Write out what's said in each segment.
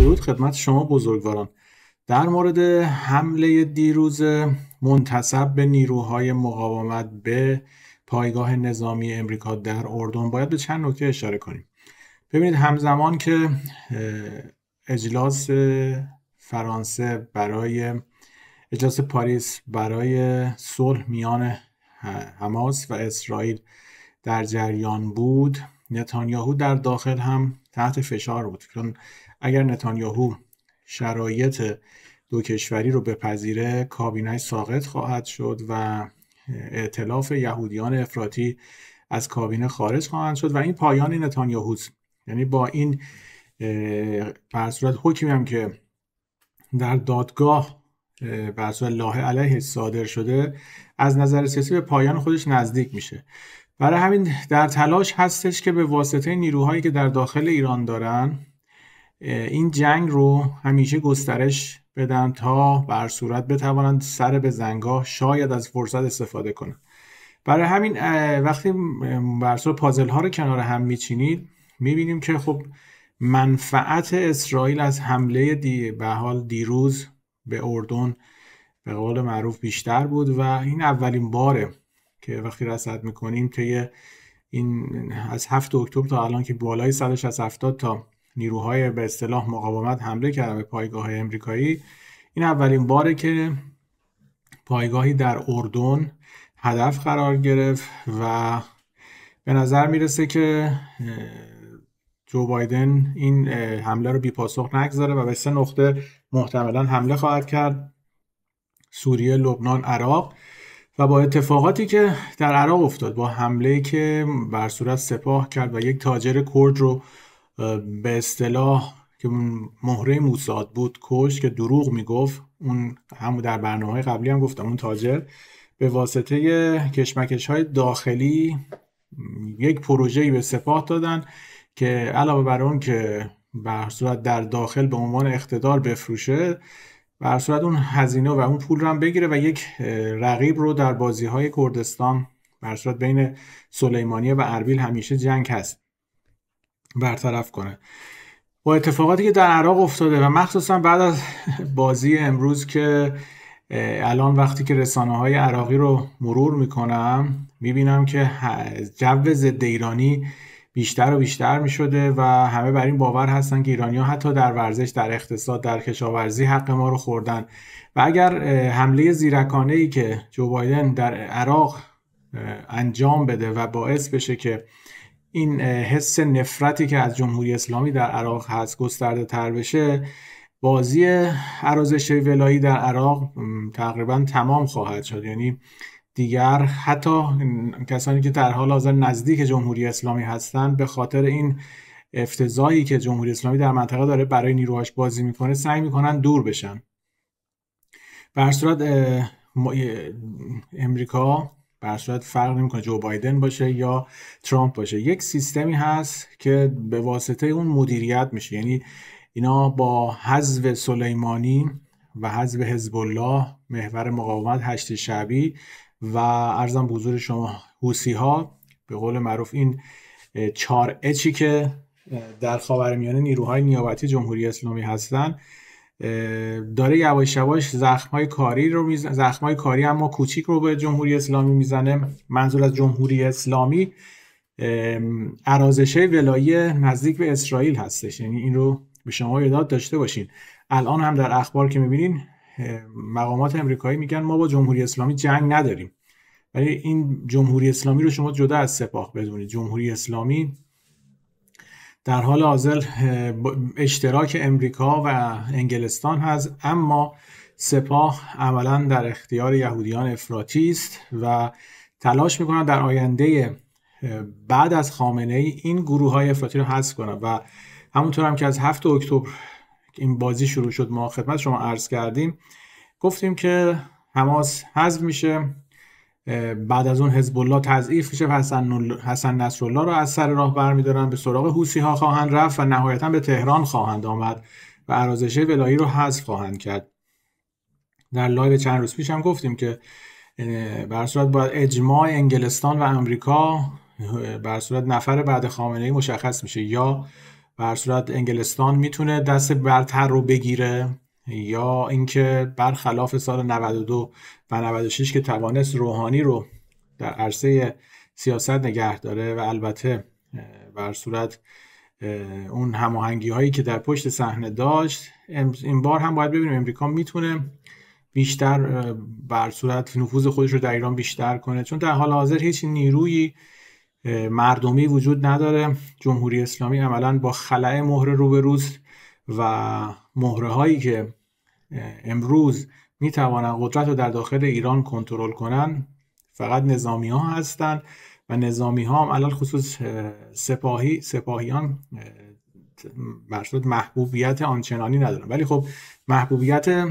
درود خدمت شما بزرگواران در مورد حمله دیروز منتصب به نیروهای مقاومت به پایگاه نظامی امریکا در اردن باید به چند نکته اشاره کنیم ببینید همزمان که اجلاس فرانسه برای اجلاس پاریس برای صلح میان حماس و اسرائیل در جریان بود نتانیاهو در داخل هم تحت فشار بود چون اگر نتانیاهو شرایط دو کشوری رو بپذیره کابینه ساقط خواهد شد و اعتلاف یهودیان افراطی از کابینه خارج خواهند شد و این پایان نتانیاهوست یعنی با این به صورت حکمی هم که در دادگاه به صورت لاهه علیه صادر شده از نظر سیاسی به پایان خودش نزدیک میشه برای همین در تلاش هستش که به واسطه نیروهایی که در داخل ایران دارن این جنگ رو همیشه گسترش بدن تا بر صورت بتوانند سر به زنگاه شاید از فرصت استفاده کنند برای همین وقتی بر صورت پازل ها رو کنار هم میچینید میبینیم که خب منفعت اسرائیل از حمله دی به حال دیروز به اردن به قول معروف بیشتر بود و این اولین باره که وقتی رصد میکنیم که این از 7 اکتبر تا الان که بالای هفتاد تا نیروهای به اصطلاح مقاومت حمله کردن به پایگاه امریکایی این اولین باره که پایگاهی در اردن هدف قرار گرفت و به نظر میرسه که جو بایدن این حمله رو بیپاسخ نگذاره و به سه نقطه محتملا حمله خواهد کرد سوریه، لبنان، عراق و با اتفاقاتی که در عراق افتاد با حمله که بر صورت سپاه کرد و یک تاجر کرد رو به اصطلاح که مهره موساد بود کش که دروغ میگفت اون همون در برنامه قبلی هم گفتم اون تاجر به واسطه کشمکش های داخلی یک پروژه‌ای به سپاه دادن که علاوه بر اون که به صورت در داخل به عنوان اقتدار بفروشه برصورت صورت اون هزینه و اون پول رو هم بگیره و یک رقیب رو در بازی های کردستان بر صورت بین سلیمانیه و اربیل همیشه جنگ هست برطرف کنه با اتفاقاتی که در عراق افتاده و مخصوصا بعد از بازی امروز که الان وقتی که رسانه های عراقی رو مرور میکنم میبینم که جو ضد ایرانی بیشتر و بیشتر می شده و همه بر این باور هستن که ایرانی ها حتی در ورزش در اقتصاد در کشاورزی حق ما رو خوردن و اگر حمله زیرکانه ای که جو بایدن در عراق انجام بده و باعث بشه که این حس نفرتی که از جمهوری اسلامی در عراق هست گسترده تر بشه بازی ارزش ولایی در عراق تقریبا تمام خواهد شد یعنی دیگر حتی کسانی که در حال حاضر نزدیک جمهوری اسلامی هستند به خاطر این افتضاحی که جمهوری اسلامی در منطقه داره برای نیروهاش بازی میکنه سعی میکنن دور بشن بر صورت امریکا بر صورت فرق نمیکنه جو بایدن باشه یا ترامپ باشه یک سیستمی هست که به واسطه اون مدیریت میشه یعنی اینا با حزب سلیمانی و حزب حزب الله محور مقاومت هشت شبی و ارزم به حضور شما حوسی ها به قول معروف این چار اچی که در خاورمیانه نیروهای نیابتی جمهوری اسلامی هستند داره یواش یواش های کاری رو زخم کاری اما کوچیک رو به جمهوری اسلامی میزنه منظور از جمهوری اسلامی ارازشه ولایی نزدیک به اسرائیل هستش یعنی این رو به شما یاد داشته باشین الان هم در اخبار که میبینین مقامات امریکایی میگن ما با جمهوری اسلامی جنگ نداریم ولی این جمهوری اسلامی رو شما جدا از سپاه بدونید جمهوری اسلامی در حال حاضر اشتراک امریکا و انگلستان هست اما سپاه عملا در اختیار یهودیان افراطی است و تلاش میکنن در آینده بعد از خامنه ای این گروه های افراطی رو حذف کنن و همونطور هم که از 7 اکتبر این بازی شروع شد ما خدمت شما عرض کردیم گفتیم که حماس حذف میشه بعد از اون حزب الله تضعیف میشه و حسن, حسن نصرالله رو از سر راه برمیدارن به سراغ حوسی ها خواهند رفت و نهایتا به تهران خواهند آمد و عرازشه ولایی رو حذف خواهند کرد در لایو چند روز پیش هم گفتیم که بر صورت باید اجماع انگلستان و امریکا بر صورت نفر بعد خامنه ای مشخص میشه یا بر صورت انگلستان میتونه دست برتر رو بگیره یا اینکه برخلاف سال 92 و 96 که توانست روحانی رو در عرصه سیاست نگه داره و البته بر صورت اون هماهنگی هایی که در پشت صحنه داشت این بار هم باید ببینیم امریکا میتونه بیشتر بر صورت نفوذ خودش رو در ایران بیشتر کنه چون در حال حاضر هیچ نیرویی مردمی وجود نداره جمهوری اسلامی عملا با خلع مهر روز و مهره هایی که امروز می توانند قدرت رو در داخل ایران کنترل کنن فقط نظامی ها هستند و نظامی ها هم خصوص سپاهی سپاهیان مشروط محبوبیت آنچنانی ندارن ولی خب محبوبیت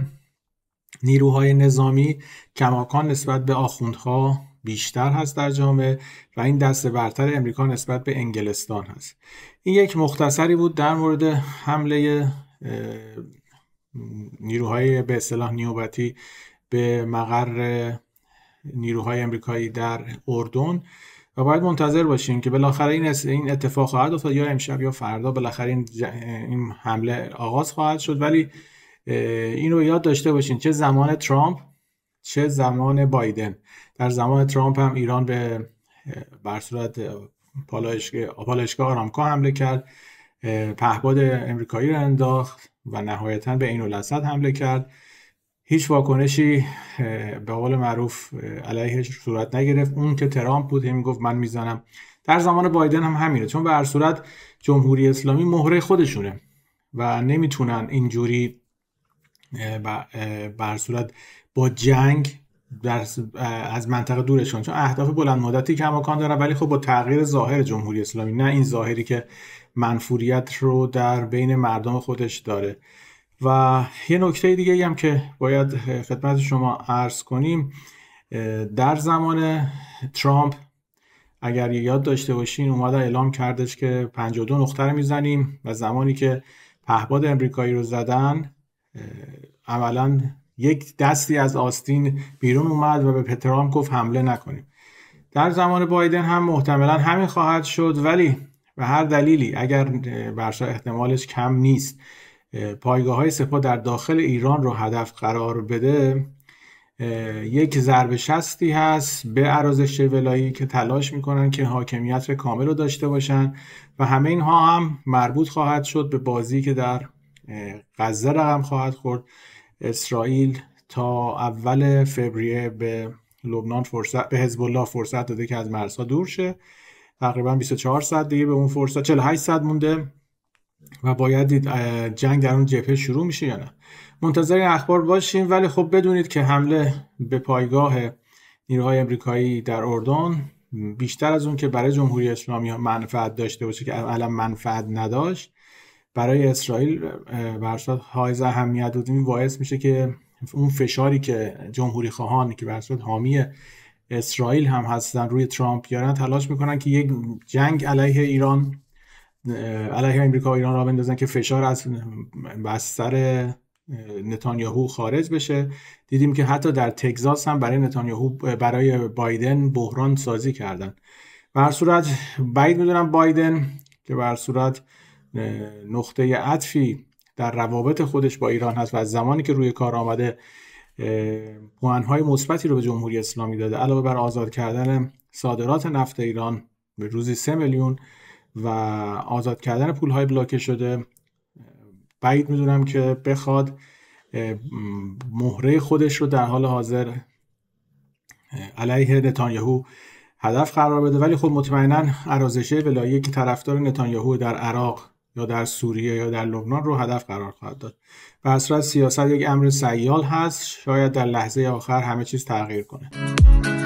نیروهای نظامی کماکان نسبت به آخوندها بیشتر هست در جامعه و این دسته برتر امریکا نسبت به انگلستان هست این یک مختصری بود در مورد حمله نیروهای به اصطلاح نیوبتی به مقر نیروهای امریکایی در اردن و باید منتظر باشیم که بالاخره این اتفاق خواهد افتاد یا امشب یا فردا بالاخره این, این حمله آغاز خواهد شد ولی این رو یاد داشته باشین چه زمان ترامپ چه زمان بایدن در زمان ترامپ هم ایران به بر صورت پالایشگاه آرامکو حمله کرد پهباد امریکایی را انداخت و نهایتا به این الاسد حمله کرد هیچ واکنشی به قول معروف علیهش صورت نگرفت اون که ترامپ بود هم گفت من میزنم در زمان بایدن هم همینه چون به هر صورت جمهوری اسلامی مهره خودشونه و نمیتونن اینجوری بر صورت با جنگ در از منطقه دورشون چون اهداف بلند مدتی کماکان دارن ولی خب با تغییر ظاهر جمهوری اسلامی نه این ظاهری که منفوریت رو در بین مردم خودش داره و یه نکته دیگه هم که باید خدمت شما عرض کنیم در زمان ترامپ اگر یاد داشته باشین اومده اعلام کردش که 52 نقطه رو میزنیم و زمانی که پهباد امریکایی رو زدن عملا یک دستی از آستین بیرون اومد و به پترام گفت حمله نکنیم در زمان بایدن هم محتملا همین خواهد شد ولی به هر دلیلی اگر برشا احتمالش کم نیست پایگاه های سپاه در داخل ایران رو هدف قرار بده یک ضربه شستی هست به عرازش ولایی که تلاش میکنن که حاکمیت کامل رو داشته باشن و همه اینها هم مربوط خواهد شد به بازی که در غزه رقم خواهد خورد اسرائیل تا اول فوریه به لبنان فرصت به حزب الله فرصت داده که از مرزها دور شه تقریبا 24 ساعت دیگه به اون فرصت 48 ساعت مونده و باید دید جنگ در اون جبهه شروع میشه یا نه منتظر این اخبار باشیم ولی خب بدونید که حمله به پایگاه نیروهای امریکایی در اردن بیشتر از اون که برای جمهوری اسلامی منفعت داشته باشه که الان منفعت نداشت برای اسرائیل برصورت های اهمیت بود این باعث میشه که اون فشاری که جمهوری خواهان که برصورت حامی اسرائیل هم هستن روی ترامپ بیارن تلاش میکنن که یک جنگ علیه ایران علیه امریکا و ایران را بندازن که فشار از بستر نتانیاهو خارج بشه دیدیم که حتی در تگزاس هم برای نتانیاهو برای بایدن بحران سازی کردن بر صورت بعید میدونم بایدن که بر صورت نقطه عطفی در روابط خودش با ایران هست و از زمانی که روی کار آمده پوانهای مثبتی رو به جمهوری اسلامی داده علاوه بر آزاد کردن صادرات نفت ایران به روزی 3 میلیون و آزاد کردن پولهای بلاکه شده بعید میدونم که بخواد مهره خودش رو در حال حاضر علیه نتانیاهو هدف قرار بده ولی خب مطمئنا ارازشه ولایی که طرفدار نتانیاهو در عراق یا در سوریه یا در لبنان رو هدف قرار خواهد داد و اصلا سیاست یک امر سیال هست شاید در لحظه آخر همه چیز تغییر کنه